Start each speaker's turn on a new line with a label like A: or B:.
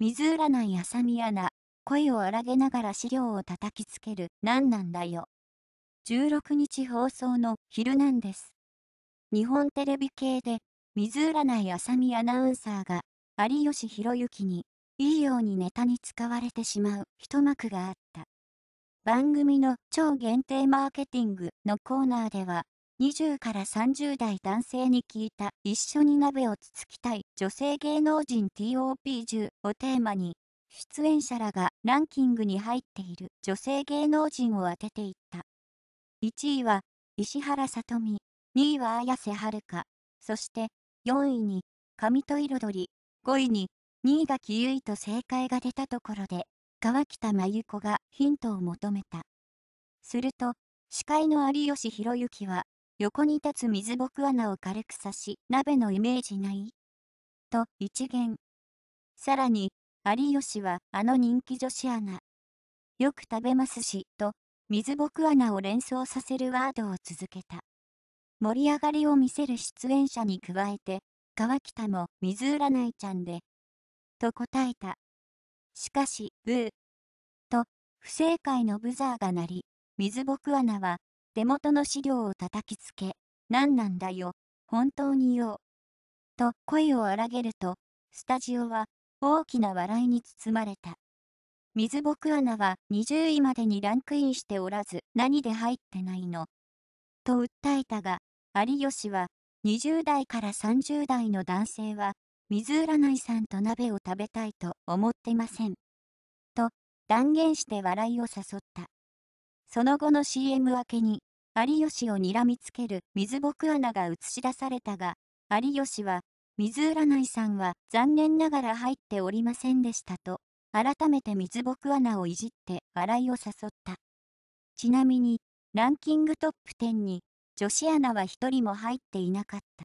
A: 水占い浅見アナ、声を荒げながら資料を叩きつける、何なんだよ。16日放送の、昼なんです。日本テレビ系で、水占い浅見アナウンサーが、有吉博之に、いいようにネタに使われてしまう、一幕があった。番組の超限定マーケティングのコーナーでは、20から30代男性に聞いた一緒に鍋をつつきたい女性芸能人 TOP10 をテーマに出演者らがランキングに入っている女性芸能人を当てていった1位は石原さとみ2位は綾瀬はるかそして4位に上戸彩5位に新垣結衣と正解が出たところで川北真由子がヒントを求めたすると司会の有吉弘行は横に立つ水ぼく穴を軽く刺し、鍋のイメージない。と、一言。さらに、有吉は、あの人気女子アナ。よく食べますし、と、水ぼく穴を連想させるワードを続けた。盛り上がりを見せる出演者に加えて、川北も水占いちゃんで、と答えた。しかし、ブー。と、不正解のブザーが鳴り、水ぼく穴は手元の資料を叩きつけ、何なんだよ、本当によ。と声を荒げると、スタジオは大きな笑いに包まれた。水木アナは20位までにランクインしておらず何で入ってないのと訴えたが、有吉は20代から30代の男性は水占いさんと鍋を食べたいと思ってません。と断言して笑いを誘った。その後の CM 明けに有吉を睨みつける水墨穴が映し出されたが、有吉は、水占いさんは残念ながら入っておりませんでしたと、改めて水墨穴をいじって笑いを誘った。ちなみに、ランキングトップ10に、女子アナは1人も入っていなかった。